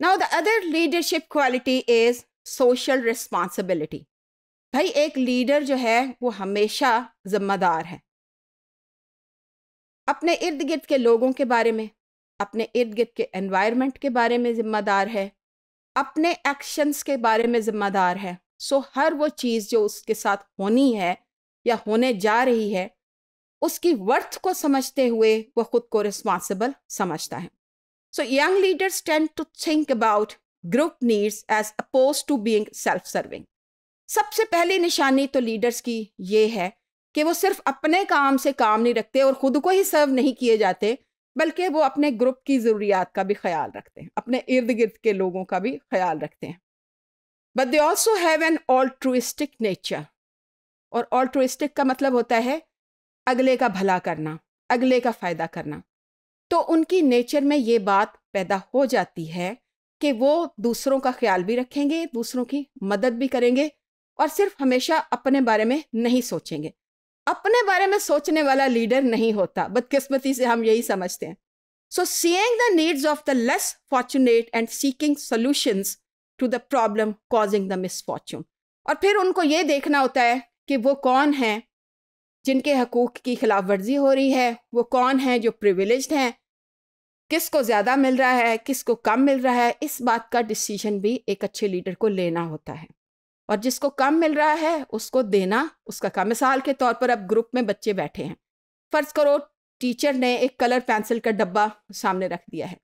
now the other leadership quality is social responsibility भाई एक leader जो है वो हमेशा जिम्मेदार है अपने इर्द गिर्द के लोगों के बारे में अपने इर्द गिर्द के एनवायरमेंट के बारे में ज़िम्मेदार है अपने एक्शंस के बारे में ज़िम्मेदार है सो हर वो चीज़ जो उसके साथ होनी है या होने जा रही है उसकी वर्थ को समझते हुए वह ख़ुद को रिस्पॉन्सिबल समझता है So young leaders tend to think about group needs as opposed to being self serving सबसे पहली निशानी तो लीडर्स की ये है कि वो सिर्फ अपने काम से काम नहीं रखते और ख़ुद को ही सर्व नहीं किए जाते बल्कि वो अपने ग्रुप की ज़रूरियात का भी ख्याल रखते हैं अपने इर्द गिर्द के लोगों का भी ख्याल रखते हैं but they also have an altruistic nature और ऑल्ट्रुस्टिक का मतलब होता है अगले का भला करना अगले का फ़ायदा करना तो उनकी नेचर में ये बात पैदा हो जाती है कि वो दूसरों का ख्याल भी रखेंगे दूसरों की मदद भी करेंगे और सिर्फ हमेशा अपने बारे में नहीं सोचेंगे अपने बारे में सोचने वाला लीडर नहीं होता बदकिस्मती से हम यही समझते हैं so seeing the needs of the less fortunate and seeking solutions to the problem causing the misfortune और फिर उनको ये देखना होता है कि वो कौन हैं जिनके हकूक़ की खिलाफ वर्जी हो रही है वो कौन हैं जो प्रिविलेज हैं किसको ज़्यादा मिल रहा है किसको कम मिल रहा है इस बात का डिसीजन भी एक अच्छे लीडर को लेना होता है और जिसको कम मिल रहा है उसको देना उसका काम मिसाल के तौर पर अब ग्रुप में बच्चे बैठे हैं फ़र्ज़ करो टीचर ने एक कलर पेंसिल का डब्बा सामने रख दिया है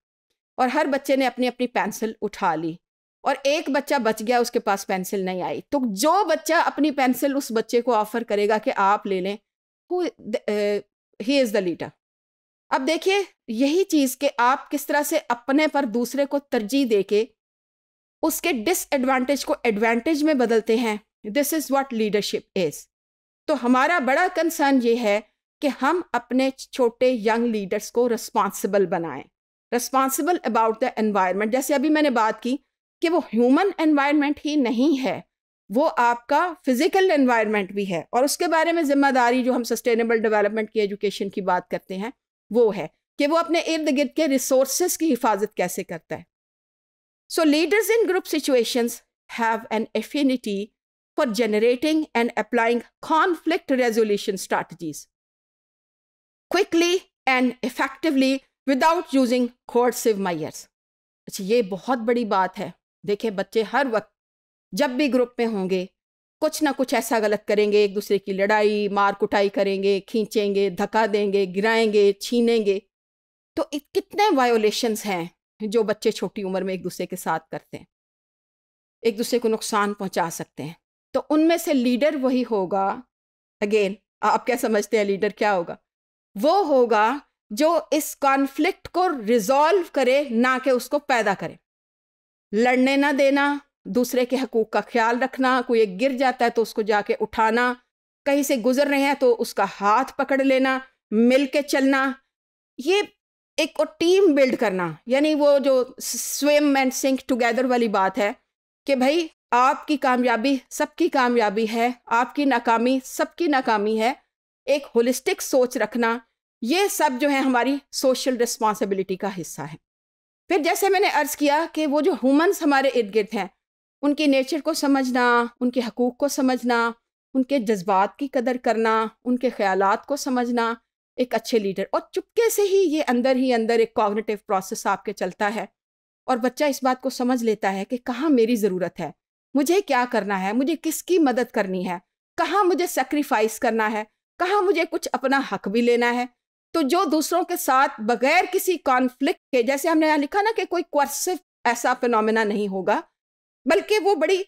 और हर बच्चे ने अपनी अपनी पेंसिल उठा ली और एक बच्चा बच गया उसके पास पेंसिल नहीं आई तो जो बच्चा अपनी पेंसिल उस बच्चे को ऑफर करेगा कि आप ले लें ही इज़ द लीडर अब देखिए यही चीज़ के आप किस तरह से अपने पर दूसरे को तरजीह देके उसके डिसएडवांटेज को एडवांटेज में बदलते हैं this is what leadership is तो हमारा बड़ा कंसर्न ये है कि हम अपने छोटे यंग लीडर्स को रिस्पॉन्सिबल बनाएं रिस्पॉन्सिबल अबाउट द एनवायरनमेंट जैसे अभी मैंने बात की कि वो ह्यूमन एनवायरनमेंट ही नहीं है वो आपका फिजिकल एनवायरनमेंट भी है और उसके बारे में जिम्मेदारी जो हम सस्टेनेबल डेवलपमेंट की एजुकेशन की बात करते हैं वो है कि वो अपने इर्द गिर्द के रिसोर्सेज की हिफाजत कैसे करता है so leaders in group situations have an affinity for generating and applying conflict resolution strategies quickly and effectively without using coercive measures अच्छा ये बहुत बड़ी बात है देखें बच्चे हर वक्त जब भी ग्रुप में होंगे कुछ ना कुछ ऐसा गलत करेंगे एक दूसरे की लड़ाई मार कुटाई करेंगे खींचेंगे धक्का देंगे गिराएंगे छीनेंगे तो कितने वायोलेशंस हैं जो बच्चे छोटी उम्र में एक दूसरे के साथ करते हैं एक दूसरे को नुकसान पहुंचा सकते हैं तो उनमें से लीडर वही होगा अगेन आप क्या समझते हैं लीडर क्या होगा वो होगा जो इस कॉन्फ्लिक्ट को रिजॉल्व करे ना कि उसको पैदा करे लड़ने ना देना दूसरे के हकूक़ का ख्याल रखना कोई गिर जाता है तो उसको जाके उठाना कहीं से गुजर रहे हैं तो उसका हाथ पकड़ लेना मिल के चलना ये एक और टीम बिल्ड करना यानी वो जो स्विम एंड सिंक टुगेदर वाली बात है कि भाई आपकी कामयाबी सबकी कामयाबी है आपकी नाकामी सबकी नाकामी है एक होलिस्टिक सोच रखना ये सब जो है हमारी सोशल रिस्पॉन्सिबिलिटी का हिस्सा है फिर जैसे मैंने अर्ज़ किया कि वो जो ह्यूमंस हमारे इर्द गिर्द हैं उनके नेचर को समझना उनके हकूक़ को समझना उनके जज्बात की कदर करना उनके ख्याल को समझना एक अच्छे लीडर और चुपके से ही ये अंदर ही अंदर एक कॉग्नेटिव प्रोसेस आपके चलता है और बच्चा इस बात को समझ लेता है कि कहाँ मेरी ज़रूरत है मुझे क्या करना है मुझे किसकी मदद करनी है कहाँ मुझे सेक्रीफाइस करना है कहाँ मुझे कुछ अपना हक भी लेना है तो जो दूसरों के साथ बगैर किसी कॉन्फ्लिक्ट के जैसे हमने यहाँ लिखा ना कि कोई क्वर्सिव ऐसा फिनमिना नहीं होगा बल्कि वो बड़ी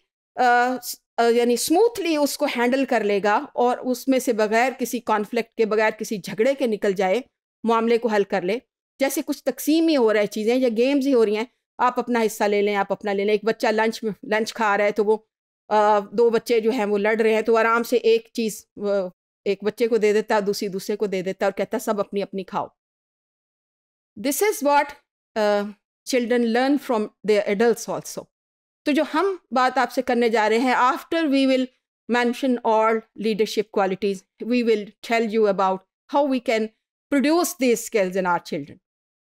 यानी स्मूथली उसको हैंडल कर लेगा और उसमें से बगैर किसी कॉन्फ्लिक्ट के बगैर किसी झगड़े के निकल जाए मामले को हल कर ले जैसे कुछ तकसीम ही हो रहा है चीज़ें या गेम्स ही हो रही हैं आप अपना हिस्सा ले लें आप अपना ले लें एक बच्चा लंच में लंच खा रहा है तो वो आ, दो बच्चे जो हैं वो लड़ रहे हैं तो आराम से एक चीज़ एक बच्चे को दे देता है दूसरी दूसरे को दे देता है और कहता है सब अपनी अपनी खाओ this is what children learn from the adult also तो जो हम बात आपसे करने जा रहे हैं after we will mention all leadership qualities we will tell you about how we can produce this skills in our children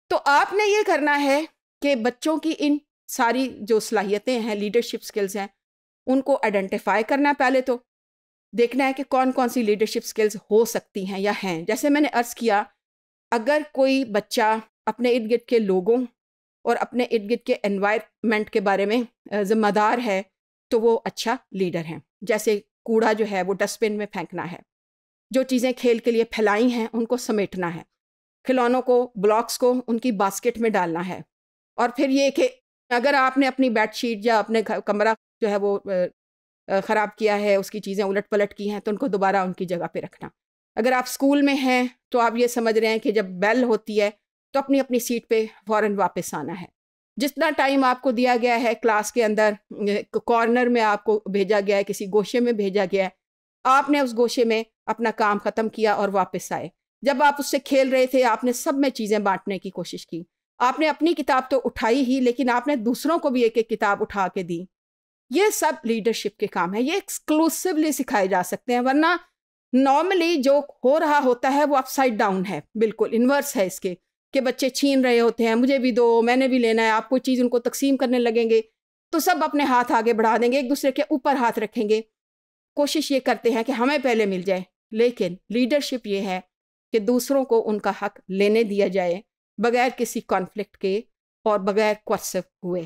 तो आपने ये करना है कि बच्चों की इन सारी जो सलाहियतें हैं लीडरशिप स्किल्स हैं उनको आइडेंटिफाई करना है पहले तो देखना है कि कौन कौन सी लीडरशिप स्किल्स हो सकती हैं या हैं जैसे मैंने अर्ज़ किया अगर कोई बच्चा अपने इर्द गिर्द के लोगों और अपने इर्द गिर्द के एनवायरमेंट के बारे में जिम्मेदार है तो वो अच्छा लीडर हैं जैसे कूड़ा जो है वो डस्टबिन में फेंकना है जो चीज़ें खेल के लिए फैलाई हैं उनको समेटना है खिलौनों को ब्लॉक्स को उनकी बास्केट में डालना है और फिर ये कि अगर आपने अपनी बेडशीट या अपने कमरा जो है वो ख़राब किया है उसकी चीज़ें उलट पलट की हैं तो उनको दोबारा उनकी जगह पे रखना अगर आप स्कूल में हैं तो आप ये समझ रहे हैं कि जब बेल होती है तो अपनी अपनी सीट पे फ़ौरन वापस आना है जितना टाइम आपको दिया गया है क्लास के अंदर कॉर्नर में आपको भेजा गया है किसी गोशे में भेजा गया है आपने उस गोशे में अपना काम ख़त्म किया और वापस आए जब आप उससे खेल रहे थे आपने सब में चीज़ें बांटने की कोशिश की आपने अपनी किताब तो उठाई ही लेकिन आपने दूसरों को भी एक एक किताब उठा के दी ये सब लीडरशिप के काम है ये एक्सक्लूसिवली सिखाए जा सकते हैं वरना नॉर्मली जो हो रहा होता है वो अपसाइड डाउन है बिल्कुल इन्वर्स है इसके कि बच्चे छीन रहे होते हैं मुझे भी दो मैंने भी लेना है आप कोई चीज़ उनको तकसीम करने लगेंगे तो सब अपने हाथ आगे बढ़ा देंगे एक दूसरे के ऊपर हाथ रखेंगे कोशिश ये करते हैं कि हमें पहले मिल जाए लेकिन लीडरशिप ये है कि दूसरों को उनका हक लेने दिया जाए बगैर किसी कॉन्फ्लिक्ट के और बगैर क्वसफ हुए